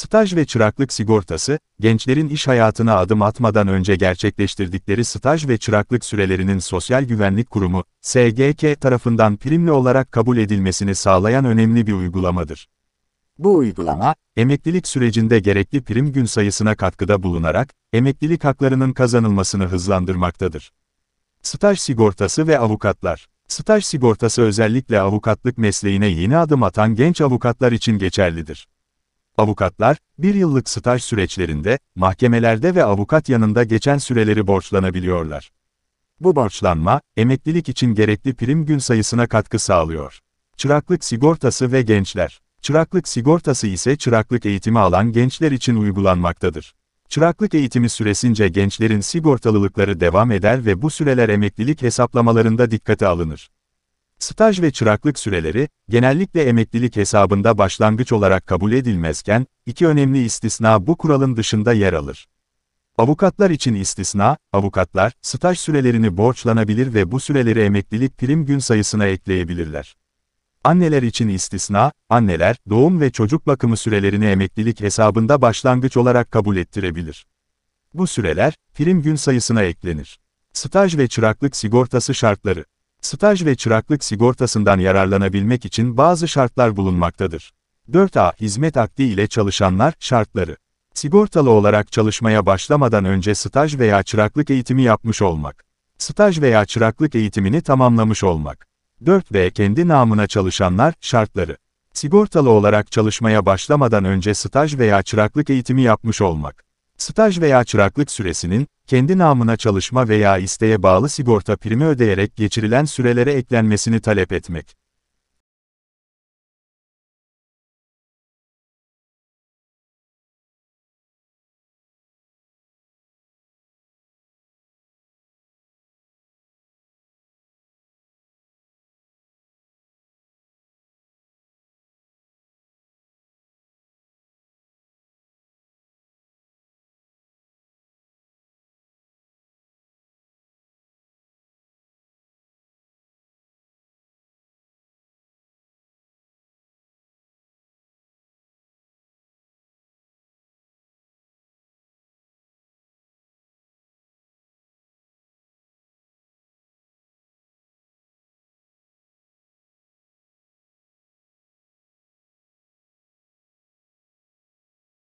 Staj ve çıraklık sigortası, gençlerin iş hayatına adım atmadan önce gerçekleştirdikleri staj ve çıraklık sürelerinin Sosyal Güvenlik Kurumu, SGK tarafından primli olarak kabul edilmesini sağlayan önemli bir uygulamadır. Bu uygulama, emeklilik sürecinde gerekli prim gün sayısına katkıda bulunarak, emeklilik haklarının kazanılmasını hızlandırmaktadır. Staj sigortası ve avukatlar Staj sigortası özellikle avukatlık mesleğine yeni adım atan genç avukatlar için geçerlidir. Avukatlar, bir yıllık staj süreçlerinde, mahkemelerde ve avukat yanında geçen süreleri borçlanabiliyorlar. Bu borçlanma, emeklilik için gerekli prim gün sayısına katkı sağlıyor. Çıraklık sigortası ve gençler. Çıraklık sigortası ise çıraklık eğitimi alan gençler için uygulanmaktadır. Çıraklık eğitimi süresince gençlerin sigortalılıkları devam eder ve bu süreler emeklilik hesaplamalarında dikkate alınır. Staj ve çıraklık süreleri, genellikle emeklilik hesabında başlangıç olarak kabul edilmezken, iki önemli istisna bu kuralın dışında yer alır. Avukatlar için istisna, avukatlar, staj sürelerini borçlanabilir ve bu süreleri emeklilik prim gün sayısına ekleyebilirler. Anneler için istisna, anneler, doğum ve çocuk bakımı sürelerini emeklilik hesabında başlangıç olarak kabul ettirebilir. Bu süreler, prim gün sayısına eklenir. Staj ve çıraklık sigortası şartları staj ve çıraklık sigortasından yararlanabilmek için bazı şartlar bulunmaktadır. 4A Hizmet akdi ile çalışanlar, şartları. Sigortalı olarak çalışmaya başlamadan önce staj veya çıraklık eğitimi yapmış olmak. Staj veya çıraklık eğitimini tamamlamış olmak. 4B Kendi namına çalışanlar, şartları. Sigortalı olarak çalışmaya başlamadan önce staj veya çıraklık eğitimi yapmış olmak. Staj veya çıraklık süresinin, kendi namına çalışma veya isteğe bağlı sigorta primi ödeyerek geçirilen sürelere eklenmesini talep etmek.